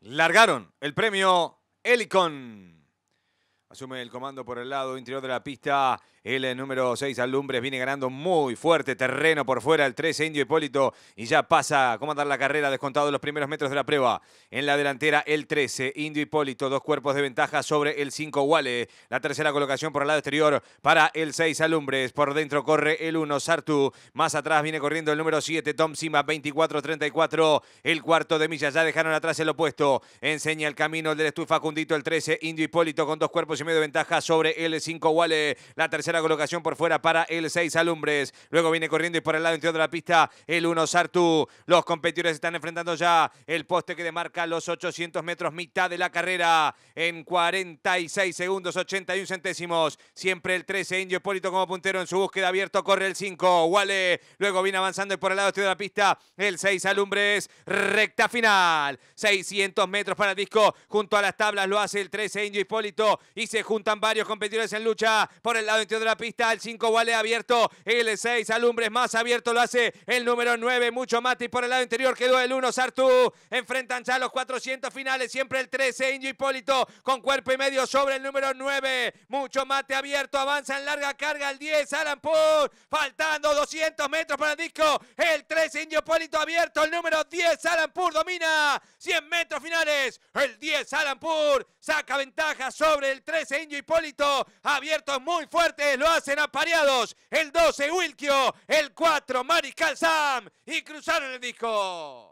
largaron el premio Helicon. Asume el comando por el lado interior de la pista. El número 6, Alumbres, viene ganando muy fuerte terreno por fuera. El 13, Indio Hipólito. Y ya pasa a comandar la carrera, descontado los primeros metros de la prueba. En la delantera, el 13, Indio Hipólito. Dos cuerpos de ventaja sobre el 5, Wale. La tercera colocación por el lado exterior para el 6, Alumbres. Por dentro corre el 1, Sartu. Más atrás viene corriendo el número 7, Tom Cima. 24-34. El cuarto de milla. Ya dejaron atrás el opuesto. Enseña el camino del estufa Cundito, el 13, Indio Hipólito, con dos cuerpos medio ventaja sobre el 5 Wale. La tercera colocación por fuera para el 6 Alumbres. Luego viene corriendo y por el lado interior de la pista el 1 Sartu. Los competidores están enfrentando ya el poste que demarca los 800 metros mitad de la carrera en 46 segundos 81 centésimos. Siempre el 13 Indio Hipólito como puntero en su búsqueda abierto. Corre el 5 Wale. Luego viene avanzando y por el lado interior de la pista el 6 Alumbres. Recta final. 600 metros para el disco. Junto a las tablas lo hace el 13 Indio Hipólito. Y se juntan varios competidores en lucha por el lado interior de la pista. El 5 vale abierto, el 6 Alumbres más abierto lo hace el número 9, mucho y por el lado interior. Quedó el 1 Sartu Enfrentan ya los 400 finales, siempre el 13 Indio Hipólito con cuerpo y medio sobre el número 9. Mucho Mate abierto, avanza en larga carga el 10 Alan Faltando 200 metros para el disco. El 13 Indio Hipólito abierto, el número 10 Alampur domina 100 metros finales. El 10 Alampur saca ventaja sobre el 3 ese Indio Hipólito, abiertos muy fuerte. lo hacen apareados, el 12 Wilkio, el 4 Mariscal Sam y cruzaron el disco.